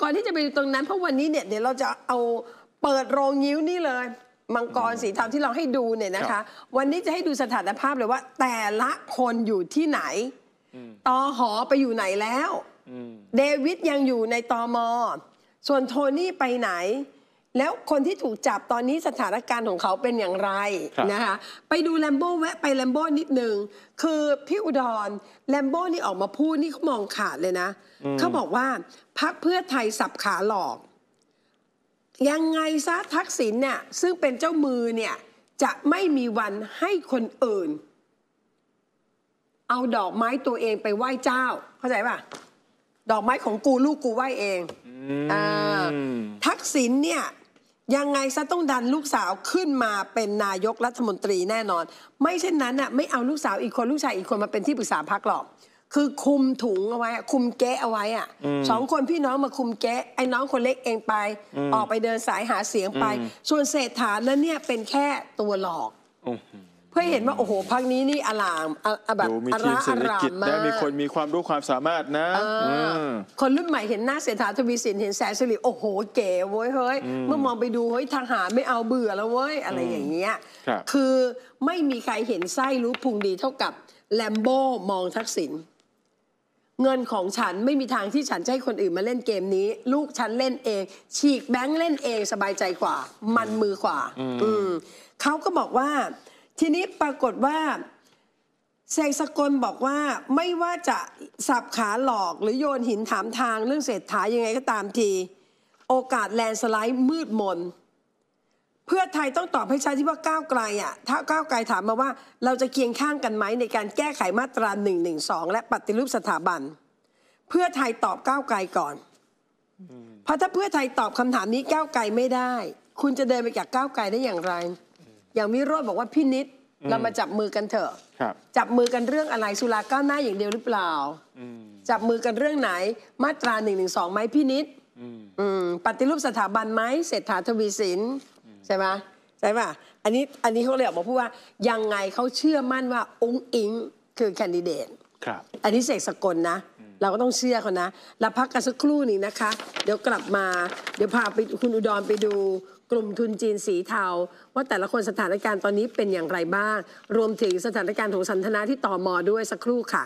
ก่อนที่จะไปตรงนั้น เพราะวันนี้เนี่ยเดี๋ยวเราจะเอาเปิดโรงยิ้วนี่เลยมังกรสีเทาที่เราให้ดูเนี่ยนะคะ วันนี้จะให้ดูสถานภาพเลยว่าแต่ละคนอยู่ที่ไหนตอหอไปอยู่ไหนแล้ว เดวิดยังอยู่ในตอมอส่วนโทนี่ไปไหนแล้วคนที่ถูกจับตอนนี้สถานการณ์ของเขาเป็นอย่างไรรนะคะไปดูแลมโบ้แวะไปแลมโบ้นิดนึงคือพี่อุดรแลมโบ้นี่ออกมาพูดนี่เขามองขาดเลยนะเขาบอกว่าพักเพื่อไทยสับขาหลอกยังไงซะทักษิณเนี่ยซึ่งเป็นเจ้ามือเนี่ย จะไม่มีวันให้คนอื่น เอาดอกไม้ตัวเองไปไหว้เจ้าเข้าใจป่ะดอกไม้ของกูลูกกูไหว้เองทักษิณเนี่ยยังไงซะต้องดันลูกสาวขึ้นมาเป็นนายกรัฐมนตรีแน่นอน ไม่เช่นนั้นน่ะไม่เอาลูกสาวอีกคนลูกชายอีกคนมาเป็นที่ปรึกษาพักหรอก คือคุมถุงเอาไว้ คุมแกะเอาไว้อ่ะสองคนพี่น้องมาคุมแกะไอ้น้องคนเล็กเองไป ออกไปเดินสายหาเสียงไป ส่วนเศรษฐานั้นเนี่ยเป็นแค่ตัวหลอกเพื่อเห็นว่าโอ้โหพักนี้นี่อลามอะแบบมีอทีมลาเศรษฐลากิจไดนะมีคนมีความรู้ความสามารถนะคนรุ่นใหม่เห็นหน้าเศรษฐาทวีสินเห็นแสนสิริโอ้โหเก๋เว้ยเฮ้ย เมื่อมองไปดูเฮ้ยทหารไม่เอาเบื่อแล้วเว้ยอะไรอย่างเงี้ยคือไม่มีใครเห็นไส้รู้พุงดีเท่ากับ แลมโบมองทักษิณเงินของฉันไม่มีทางที่ฉันจะให้คนอื่นมาเล่นเกมนี้ ลูกฉันเล่นเอง ฉีกแบงค์เล่นเอง สบายใจกว่า มันมือกว่าอืมเขาก็บอกว่าทีนี้ปรากฏว่าเสกสกลบอกว่าไม่ว่าจะสับขาหลอกหรือโยนหินถามทางเรื่องเศรษฐายังไงก็ตามที โอกาสแลนสไลด์มืดมน เพื่อไทยต้องตอบให้ชัดที่ว่าก้าวไกลอ่ะถ้าก้าวไกลถามมาว่าเราจะเคียงข้างกันไหมในการแก้ไขมาตรา1นึและปฏิรูปสถาบัน เพื่อไทยตอบก้าวไกลก่อนเพราะถ้าเพื่อไทยตอบคำถามนี้ก้าวไกลไม่ได้ คุณจะเดินไปจากก้าวไกลได้อย่างไรอย่างมิโรดบอกว่าพี่นิดเรามาจับมือกันเถอะจับมือกันเรื่องอะไรสุราก้าวหน้าอย่างเดียวหรือเปล่าจับมือกันเรื่องไหนมาตราหนึ่่งงงหนึสอไหมพี่นิดปฏิรูปสถาบันไหมเศรษฐาทวีสินใช่ไหมใช่ป่ะอันนี้อันนี้เขาเลยออกมาพูดว่ายังไงเขาเชื่อมั่นว่าองค์อิงคือแคนดิเดตอันนี้เสกสกลนะเราก็ต้องเชื่อเขานะเราพักกันสักครู่นี้นะคะ เดี๋ยวกลับมา เดี๋ยวพาไปคุณอุดรไปดูกลุ่มทุนจีนสีเทา ว่าแต่ละคนสถานการณ์ตอนนี้เป็นอย่างไรบ้างรวมถึงสถานการณ์ของสันทนาที่ต่อมอด้วยสักครู่ค่ะ